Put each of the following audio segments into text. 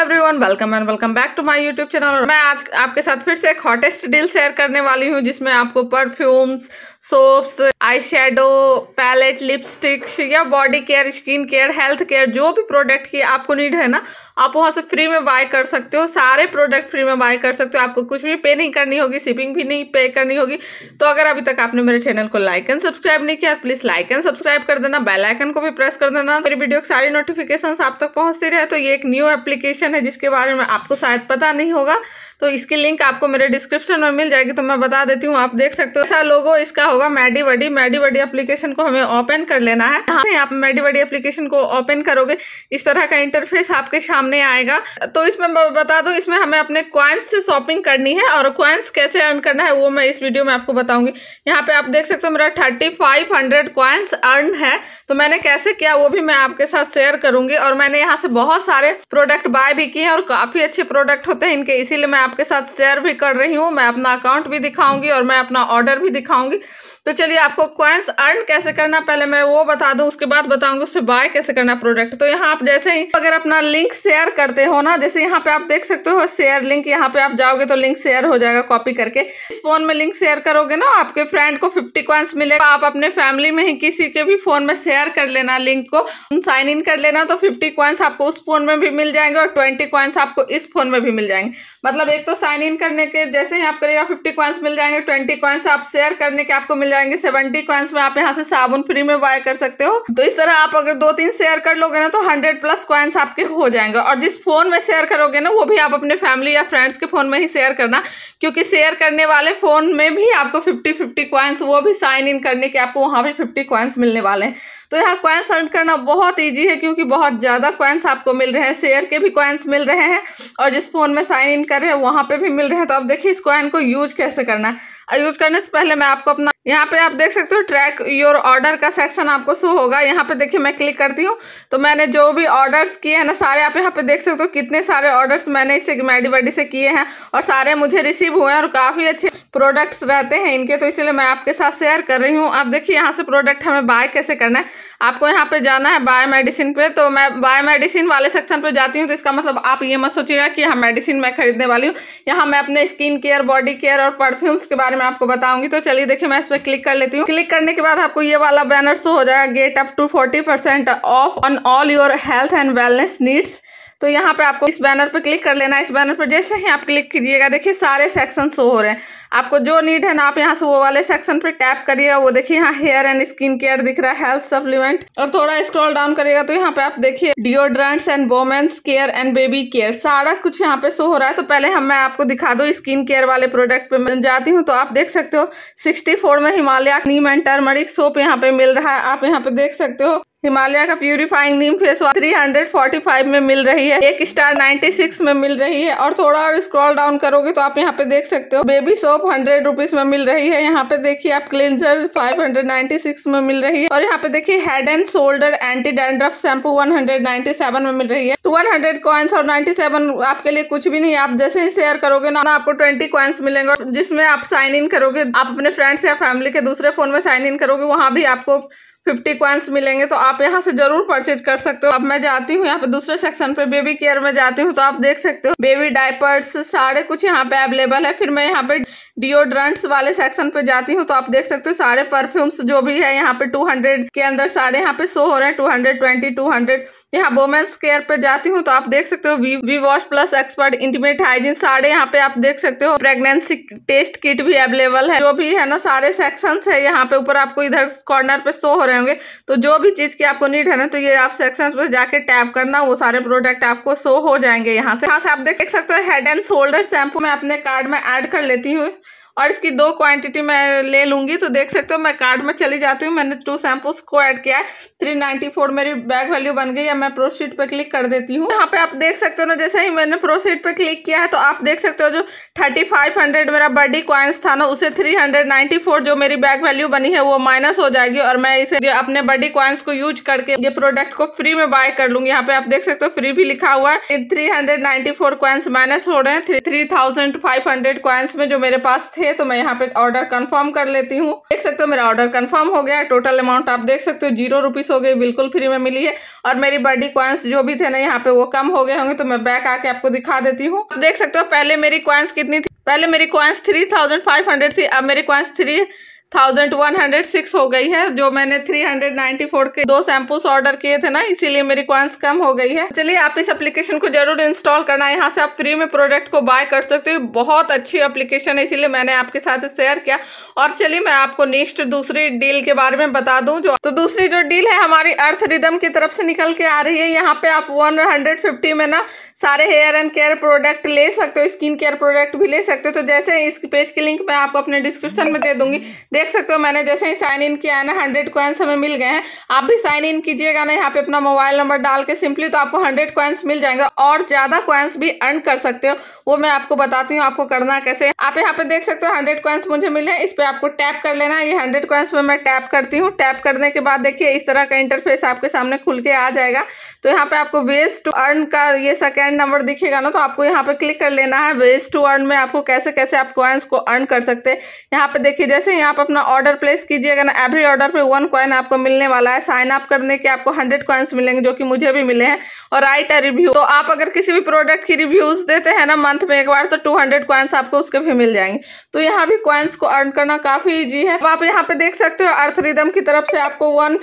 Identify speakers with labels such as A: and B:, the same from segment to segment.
A: everyone welcome and welcome back to my YouTube channel और मैं आज आपके साथ फिर से एक हॉटेस्ट डील शेयर करने वाली हूँ जिसमें आपको perfumes soaps eye palette lipsticks या body care skin care health care जो भी प्रोडक्ट की आपको नीड है ना आप वहाँ से फ्री में बाय कर सकते हो सारे प्रोडक्ट फ्री में बाय कर सकते हो आपको कुछ भी पे नहीं करनी होगी शिपिंग भी नहीं पे करनी होगी तो अगर अभी तक आपने मेरे चैनल को लाइक एंड सब्सक्राइब नहीं किया प्लीज़ लाइक एंड सब्सक्राइब कर देना बेलाइकन को भी प्रेस कर देना मेरी वीडियो की सारी नोटिफिकेशन आप तक पहुँचती रहे तो ये एक न्यू एप्लीकेशन एप्लीकेशन है जिसके बारे में आपको शायद पता नहीं होगा तो इसकी लिंक आपको मेरे डिस्क्रिप्शन में मिल जाएगी तो मैं बता देती हूँ आप देख सकते हो ऐसा लोगो इसका होगा मैडी वडी मैडी वडी एप्लीकेशन को हमें ओपन कर लेना है हाँ, आप मैडी वडी एप्लीकेशन को ओपन करोगे इस तरह का इंटरफेस आपके सामने आएगा तो इसमें बता दो इसमें हमें अपने क्वाइंस से शॉपिंग करनी है और क्वाइंस कैसे अर्न करना है वो मैं इस वीडियो में आपको बताऊंगी यहाँ पे आप देख सकते हो मेरा थर्टी फाइव हंड्रेड अर्न है तो मैंने कैसे किया वो भी मैं आपके साथ शेयर करूंगी और मैंने यहाँ से बहुत सारे प्रोडक्ट बाय भी की हैं और काफ़ी अच्छे प्रोडक्ट होते हैं इनके इसीलिए मैं आपके साथ शेयर भी कर रही हूँ मैं अपना अकाउंट भी दिखाऊंगी और मैं अपना ऑर्डर भी दिखाऊंगी तो चलिए आपको क्वाइंस अर्न कैसे करना पहले मैं वो बता दूँ उसके बाद बताऊँगी उससे बाय कैसे करना प्रोडक्ट तो यहाँ आप जैसे ही अगर अपना लिंक शेयर करते हो ना जैसे यहाँ पर आप देख सकते हो शेयर लिंक यहाँ पर आप जाओगे तो लिंक शेयर हो जाएगा कॉपी करके इस फोन में लिंक शेयर करोगे ना आपके फ्रेंड को फिफ्टी क्वाइंस मिलेगा आप अपने फैमिली में ही किसी के भी फोन में शेयर कर लेना लिंक को साइन इन कर लेना तो फिफ्टी क्वाइंस आपको उस फोन में भी मिल जाएंगे और ट्वेंटी कॉइन्स आपको इस फोन में भी मिल जाएंगे मतलब एक तो साइन इन करने के जैसे ही आप करिएगा फिफ्टी कॉइन्स मिल जाएंगे ट्वेंटी कॉइन्स आप शेयर करने के आपको मिल जाएंगे सेवेंटी कॉइन्स में आप यहाँ से साबुन फ्री में बाय कर सकते हो तो इस तरह आप अगर दो तीन शेयर कर लोगे ना तो हंड्रेड प्लस कॉइन्स आपके हो जाएंगे और जिस फोन में शेयर करोगे ना वो भी आप अपने फैमिली या फ्रेंड्स के फोन में ही शेयर करना क्योंकि शेयर करने वाले फोन में भी आपको फिफ्टी फिफ्टी कॉइन्स वो भी साइन इन करने के आपको वहाँ भी फिफ्टी कॉइन्स मिलने वाले हैं तो यहाँ क्वाइंस अर्न करना बहुत ईजी है क्योंकि बहुत ज़्यादा कॉइन्स आपको मिल रहे हैं शेयर के भी कॉइन्स मिल रहे हैं और जिस फ़ोन में साइन इन कर रहे हैं वहाँ पर भी मिल रहे हैं तो आप देखिए इस कॉइन को यूज कैसे करना है यूज करने से पहले मैं आपको अपना यहाँ पे आप देख सकते हो ट्रैक योर ऑर्डर का सेक्शन आपको शो होगा यहाँ पे देखिए मैं क्लिक करती हूँ तो मैंने जो भी ऑर्डर्स किए हैं ना सारे आप यहाँ पे देख सकते हो कितने सारे ऑर्डर्स मैंने इसे मैडी बडी से किए हैं और सारे मुझे रिसीव हुए हैं और काफ़ी अच्छे प्रोडक्ट्स रहते हैं इनके तो इसीलिए मैं आपके साथ शेयर कर रही हूँ आप देखिए यहाँ से प्रोडक्ट हमें बाय कैसे करना है आपको यहाँ पे जाना है बाय मेडिसिन पे तो मैं बाय मेडिसिन वाले सेक्शन पे जाती हूँ तो इसका मतलब आप ये मत सोचिएगा कि हाँ मेडिसिन मैं खरीदने वाली हूँ यहाँ मैं अपने स्किन केयर बॉडी केयर और परफ्यूम्स के बारे में में आपको बताऊंगी तो चलिए देखिए मैं इस पर क्लिक कर लेती हूँ क्लिक करने के बाद आपको ये वाला बैनर शो हो जाएगा get up to forty off on all your health and wellness needs तो यहाँ पे आपको इस बैनर पर क्लिक कर लेना है इस बैनर पर जैसे ही आप क्लिक कीजिएगा देखिए सारे सेक्शन शो हो रहे हैं आपको जो नीड है ना आप यहाँ से वो वाले सेक्शन पर टैप करिएगा वो देखिए यहाँ हेयर एंड स्किन केयर दिख रहा है हेल्थ सप्लीमेंट और थोड़ा स्क्रॉल डाउन करिएगा तो यहाँ पे आप देखिए deodorants and women's care and baby care सारा कुछ यहाँ पे शो हो रहा है तो पहले हम मैं आपको दिखा दू स्किन केयर वाले प्रोडक्ट पे जाती हूँ तो आप देख सकते हो सिक्सटी में Himalaya neem and turmeric soap यहाँ पे मिल रहा है आप यहाँ पे देख सकते हो हिमालय का प्यूरिफाइंग नीम फेस वॉश 345 में मिल रही है एक स्टार 96 में मिल रही है और थोड़ा और स्क्रॉल डाउन करोगे तो आप यहाँ पे देख सकते हो बेबी सोप हंड्रेड रुपीज में मिल रही है यहाँ पे देखिए आप क्लिनजर 596 में मिल रही है और यहाँ पे देखिए head and shoulder anti dandruff shampoo one में मिल रही है तो वन हंड्रेड और नाइन्टी सेवन आपके लिए कुछ भी नहीं आप जैसे ही शेयर करोगे ना आपको ट्वेंटी कॉइन्स मिलेंगे जिसमें आप साइन इन करोगे आप अपने फ्रेंड्स या फैमिली के दूसरे फोन में साइन इन करोगे वहाँ भी आपको फिफ्टी क्वेंस मिलेंगे तो आप यहाँ से जरूर परचेज कर सकते हो अब मैं जाती हूँ यहाँ पे दूसरे सेक्शन पे बेबी केयर में जाती हूँ तो आप देख सकते हो बेबी डायपर्स सारे कुछ यहाँ पे अवेलेबल है फिर मैं यहाँ पे डिओड्रेंट्स वाले सेक्शन पे जाती हूँ तो आप देख सकते हो सारे परफ्यूम्स जो भी है यहाँ पे 200 के अंदर सारे यहाँ पे शो हो रहे हैं 220 200 यहाँ वोमेन्स केयर पे जाती हूँ तो आप देख सकते हो V V wash plus expert intimate hygiene सारे यहाँ पे आप देख सकते हो प्रेगनेंसी टेस्ट किट भी अवेलेबल है जो भी है ना सारे सेक्शन है यहाँ पे ऊपर आपको इधर कॉर्नर पे शो हो रहे होंगे तो जो भी चीज की आपको नीड है ना तो ये आप सेक्शन पे जाके टैप करना वो सारे प्रोडक्ट आपको शो हो जाएंगे यहाँ से यहाँ से आप देख सकते हो हेड एंड शोल्डर शैम्पू मैं अपने कार्ड में एड कर लेती हूँ और इसकी दो क्वांटिटी मैं ले लूँगी तो देख सकते हो मैं कार्ड में चली जाती हूँ मैंने टू सैम्पल्स को ऐड किया है थ्री नाइन्टी फोर मेरी बैग वैल्यू बन गई है मैं प्रोसीड पे क्लिक कर देती हूँ यहाँ पे आप देख सकते हो ना जैसे ही मैंने प्रोसीड पर क्लिक किया है तो आप देख सकते हो जो थर्टी फाइव हंड्रेड मेरा बर्डी क्वाइंस था ना उसे थ्री हंड्रेड नाइन्टी फोर जो मेरी बैग वैल्यू बनी है वो माइनस हो जाएगी और मैं इसे अपने बर्डी क्वाइंस को यूज करके ये प्रोडक्ट को फ्री में बाय कर लूँगी यहाँ पे आप देख सकते हो फ्री भी लिखा हुआ है three hundred ninety four coins minus हो रहे हैं three thousand five hundred coins में जो मेरे पास थे तो मैं यहाँ पे ऑर्डर कंफर्म कर लेती हूँ देख सकते हो मेरा ऑर्डर कंफर्म हो गया टोटल अमाउंट आप देख सकते हो जीरो रुपीस हो गई बिल्कुल फ्री में मिली है और मेरी बर्डी क्वाइंस जो भी थे ना यहाँ पे वो कम हो गए होंगे तो मैं बैक आके आपको दिखा देती हूँ आप देख सकते हो पहले मेरी क्वाइंस कितनी थी पहले मेरी coins three thousand five hundred थी अब मेरी coins three thousand one hundred six हो गई है जो मैंने थ्री हंड्रेड नाइन्टी फोर के दो सैम्पल्स ऑर्डर किए थे ना इसीलिए मेरी क्वांस कम हो गई है चलिए आप इस एप्लीकेशन को जरूर इंस्टॉल करना है यहाँ से आप फ्री में प्रोडक्ट को बाय कर सकते हो बहुत अच्छी एप्लीकेशन है इसीलिए मैंने आपके साथ शेयर किया और चलिए मैं आपको नेक्स्ट दूसरी डील के बारे में बता दूँ जो तो दूसरी जो डील है हमारी अर्थ रिदम की तरफ से निकल के आ रही है यहाँ पे आप वन हंड्रेड फिफ्टी में ना सारे हेयर एंड केयर प्रोडक्ट ले सकते हो स्किन केयर प्रोडक्ट भी ले सकते हो तो जैसे इस पेज की लिंक मैं आपको अपने डिस्क्रिप्शन में दे दूंगी देख सकते हो मैंने जैसे ही साइन इन किया है ना हंड्रेड कॉइन्स हमें मिल गए हैं आप भी साइन इन कीजिएगा ना यहाँ पे अपना मोबाइल नंबर डाल के सिंपली तो आपको हंड्रेड कॉइन्स मिल जाएंगे और ज़्यादा कॉइन्स भी अर्न कर सकते हो वो मैं आपको बताती हूँ आपको करना कैसे आप यहाँ पे देख सकते हो हंड्रेड कॉइन्स मुझे मिले इस पर आपको टैप कर लेना ये हंड्रेड कॉइन्स में मैं टैप करती हूँ टैप करने के बाद देखिए इस तरह का इंटरफेस आपके सामने खुल के आ जाएगा तो यहाँ पे आपको वेस्ट टू अर्न का ये सेकेंड नंबर दिखेगा ना तो आपको यहाँ पे क्लिक कर लेना है वेस्ट टू अर्न में आपको कैसे कैसे आप कॉइन्स को अर्न कर सकते हैं यहाँ पे देखिए जैसे यहाँ पर अपना ऑर्डर प्लेस कीजिएगा ना एवरी ऑर्डर पे वन कॉइन आपको मिलने वाला है साइन अप करने के आपको हंड्रेड कॉइन्स मिलेंगे जो कि मुझे भी मिले हैं और राइट अ रिव्यू तो आप अगर किसी भी प्रोडक्ट की रिव्यूज़ देते हैं ना मंथ में एक बार तो टू हंड्रेड कॉइन्स आपको उसके भी मिल जाएंगे तो यहाँ भी कॉइन्स को अर्न करना काफ़ी ईजी है तो आप यहाँ पे देख सकते हो अर्थ रिदम की तरफ से आपको वन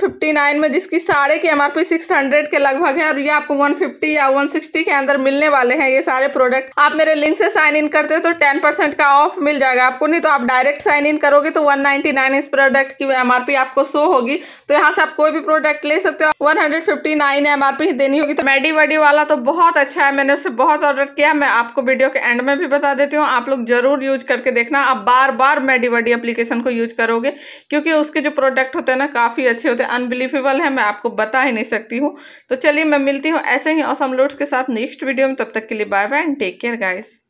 A: में जिसकी साढ़े की एम आर के लगभग है और ये आपको वन या वन के अंदर मिलने वाले हैं ये सारे प्रोडक्ट आप मेरे लिंक से साइन इन करते हो तो टेन का ऑफ मिल जाएगा आपको नहीं तो आप डायरेक्ट साइन इन करोगे तो वन 199 इस प्रोडक्ट की एमआरपी आपको शो होगी तो यहाँ से आप कोई भी प्रोडक्ट ले सकते हो वन 159 एमआरपी देनी होगी तो मेडी वडी वाला तो बहुत अच्छा है मैंने उससे बहुत ऑर्डर किया मैं आपको वीडियो के एंड में भी बता देती हूँ आप लोग जरूर यूज करके देखना आप बार बार मेडी वडी अप्लीकेशन को यूज करोगे क्योंकि उसके जो प्रोडक्ट होते हैं ना काफ़ी अच्छे होते हैं अनबिलीवेबल है मैं आपको बता ही नहीं सकती हूँ तो चलिए मैं मिलती हूँ ऐसे ही औसम लोड्स के साथ नेक्स्ट वीडियो में तब तक के लिए bye bye and take care guys